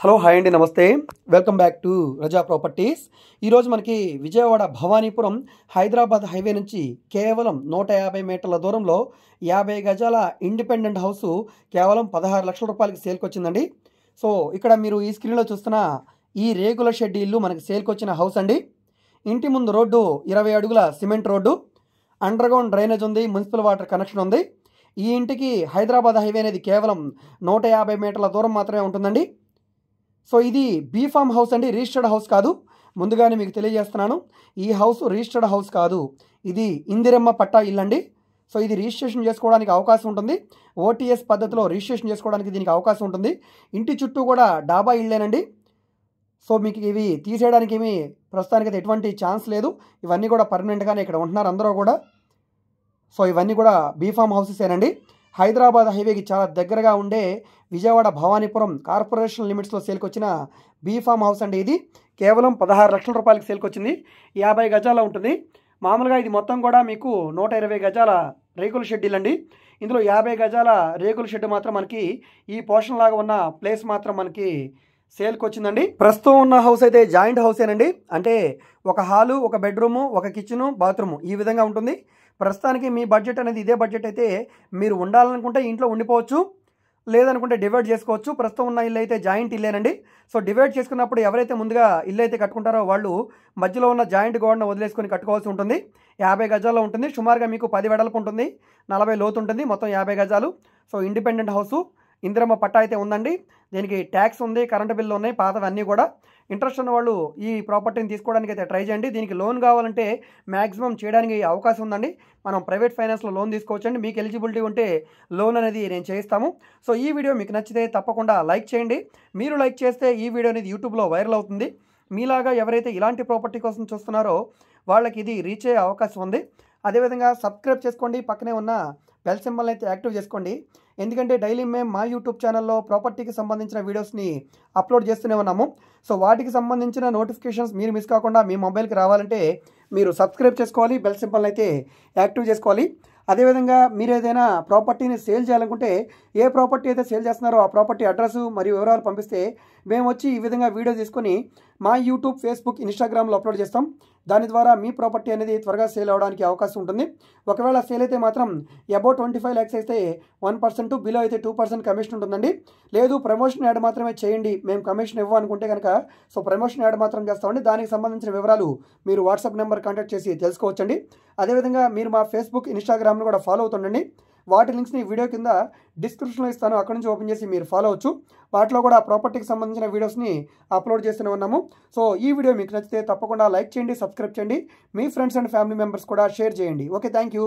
hello hi అండి నమస్తే welcome back to Raza properties ఈరోజు మనకి విజయవాడ భవానీపురం హైదరాబాద్ హైవే నుంచి కేవలం నూట యాభై మీటర్ల దూరంలో యాభై గజాల ఇండిపెండెంట్ హౌస్ కేవలం పదహారు లక్షల రూపాయలకి సేల్కి వచ్చిందండి సో ఇక్కడ మీరు ఈ స్క్రీన్లో చూస్తున్న ఈ రేగుల షెడ్ ఇల్లు మనకి సేల్కి వచ్చిన హౌస్ అండి ఇంటి ముందు రోడ్డు ఇరవై అడుగుల సిమెంట్ రోడ్డు అండర్గ్రౌండ్ డ్రైనేజ్ ఉంది మున్సిపల్ వాటర్ కనెక్షన్ ఉంది ఈ ఇంటికి హైదరాబాద్ హైవే అనేది కేవలం నూట యాభై మీటర్ల దూరం మాత్రమే ఉంటుందండి సో ఇది బీఫామ్ హౌస్ అండి రిజిస్టర్డ్ హౌస్ కాదు ముందుగానే మీకు తెలియజేస్తున్నాను ఈ హౌస్ రిజిస్టర్డ్ హౌస్ కాదు ఇది ఇందిరమ్మ పట్టా ఇల్లండి సో ఇది రిజిస్ట్రేషన్ చేసుకోవడానికి అవకాశం ఉంటుంది ఓటీఎస్ పద్ధతిలో రిజిస్ట్రేషన్ చేసుకోవడానికి దీనికి అవకాశం ఉంటుంది ఇంటి చుట్టూ కూడా డాబా ఇళ్ళేనండి సో మీకు ఇవి తీసేయడానికి ఏమి అయితే ఎటువంటి ఛాన్స్ లేదు ఇవన్నీ కూడా పర్మనెంట్గానే ఇక్కడ ఉంటున్నారు అందరూ కూడా సో ఇవన్నీ కూడా బీఫామ్ హౌసెస్ ఏనండి హైదరాబాద్ హైవేకి చాలా దగ్గరగా ఉండే విజయవాడ భవానీపురం కార్పొరేషన్ లిమిట్స్లో సేల్కొచ్చిన బీఫామ్ హౌస్ అండి ఇది కేవలం పదహారు లక్షల రూపాయలకి సేల్కొచ్చింది యాభై గజాల ఉంటుంది మామూలుగా ఇది మొత్తం కూడా మీకు నూట ఇరవై గజాల రేకుల షెడ్యూల్ అండి ఇందులో యాభై గజాల రేకుల షెడ్ మాత్రం మనకి ఈ పోర్షన్ లాగా ఉన్న ప్లేస్ మాత్రం మనకి సేల్కి వచ్చిందండి ప్రస్తుతం ఉన్న హౌస్ అయితే జాయింట్ హౌసేనండి అంటే ఒక హాలు ఒక బెడ్రూము ఒక కిచెను బాత్రూము ఈ విధంగా ఉంటుంది ప్రస్తుతానికి మీ బడ్జెట్ అనేది ఇదే బడ్జెట్ అయితే మీరు ఉండాలనుకుంటే ఇంట్లో ఉండిపోవచ్చు లేదనుకుంటే డివైడ్ చేసుకోవచ్చు ప్రస్తుతం ఉన్న ఇల్లు అయితే జాయింట్ ఇల్లేనండి సో డివైడ్ చేసుకున్నప్పుడు ఎవరైతే ముందుగా ఇల్లు అయితే కట్టుకుంటారో వాళ్ళు మధ్యలో ఉన్న జాయింట్ గోడను వదిలేసుకొని కట్టుకోవాల్సి ఉంటుంది యాభై గజాల్లో ఉంటుంది సుమారుగా మీకు పది వెడల్పు ఉంటుంది నలభై లోతు ఉంటుంది మొత్తం యాభై గజాలు సో ఇండిపెండెంట్ హౌస్ ఇందిరమ్మ పట్టా అయితే ఉందండి దీనికి ట్యాక్స్ ఉంది కరెంటు బిల్లు ఉన్నాయి పాతవన్నీ కూడా ఇంట్రెస్ట్ ఉన్న వాళ్ళు ఈ ప్రాపర్టీని తీసుకోవడానికి అయితే ట్రై చేయండి దీనికి లోన్ కావాలంటే మ్యాక్సిమం చేయడానికి అవకాశం ఉందండి మనం ప్రైవేట్ ఫైనాన్స్లో లోన్ తీసుకోవచ్చండి మీకు ఎలిజిబిలిటీ ఉంటే లోన్ అనేది నేను చేయిస్తాము సో ఈ వీడియో మీకు నచ్చితే తప్పకుండా లైక్ చేయండి మీరు లైక్ చేస్తే ఈ వీడియో అనేది యూట్యూబ్లో వైరల్ అవుతుంది మీలాగా ఎవరైతే ఇలాంటి ప్రాపర్టీ కోసం చూస్తున్నారో వాళ్ళకి ఇది రీచ్ అయ్యే అవకాశం ఉంది అదేవిధంగా సబ్స్క్రైబ్ చేసుకోండి పక్కనే ఉన్న బెల్ సింబల్ అయితే యాక్టివ్ చేసుకోండి ఎందుకంటే డైలీ మేము మా యూట్యూబ్ ఛానల్లో ప్రాపర్టీకి సంబంధించిన వీడియోస్ని అప్లోడ్ చేస్తూనే ఉన్నాము సో వాటికి సంబంధించిన నోటిఫికేషన్స్ మీరు మిస్ కాకుండా మీ మొబైల్కి రావాలంటే మీరు సబ్స్క్రైబ్ చేసుకోవాలి బెల్ సింబల్ అయితే యాక్టివ్ చేసుకోవాలి అదేవిధంగా మీరు ఏదైనా ప్రాపర్టీని సేల్ చేయాలనుకుంటే ఏ ప్రాపర్టీ అయితే సేల్ చేస్తున్నారో ఆ ప్రాపర్టీ అడ్రస్ మరియు వివరాలు పంపిస్తే మేము వచ్చి ఈ విధంగా వీడియో తీసుకొని మా యూట్యూబ్ ఫేస్బుక్ ఇన్స్టాగ్రామ్లో అప్లోడ్ చేస్తాం దాని ద్వారా మీ ప్రాపర్టీ అనేది త్వరగా సేల్ అవడానికి అవకాశం ఉంటుంది ఒకవేళ సేల్ అయితే మాత్రం అబౌ ట్వంటీ ఫైవ్ ల్యాక్స్ అయితే వన్ పర్సెంట్ బిలో అయితే టూ పర్సెంట్ కమిషన్ ఉంటుందండి లేదు ప్రమోషన్ యాడ్ మాత్రమే చేయండి మేము కమిషన్ ఇవ్వాలనుకుంటే కనుక సో ప్రమోషన్ యాడ్ మాత్రం చేస్తామండి దానికి సంబంధించిన వివరాలు మీరు వాట్సాప్ నెంబర్ కాంటాక్ట్ చేసి తెలుసుకోవచ్చండి అదేవిధంగా మీరు మా ఫేస్బుక్ ఇన్స్టాగ్రామ్ను కూడా ఫాలో అవుతుండండి వాటి లింక్స్ని వీడియో కింద డిస్క్రిప్షన్లో ఇస్తాను అక్కడి నుంచి ఓపెన్ చేసి మీరు ఫాలో అవచ్చు వాటిలో కూడా ప్రాపర్టీకి సంబంధించిన వీడియోస్ని అప్లోడ్ చేస్తూనే ఉన్నాము సో ఈ వీడియో మీకు నచ్చితే తప్పకుండా లైక్ చేయండి సబ్స్క్రైబ్ చేయండి మీ ఫ్రెండ్స్ అండ్ ఫ్యామిలీ మెంబర్స్ కూడా షేర్ చేయండి ఓకే థ్యాంక్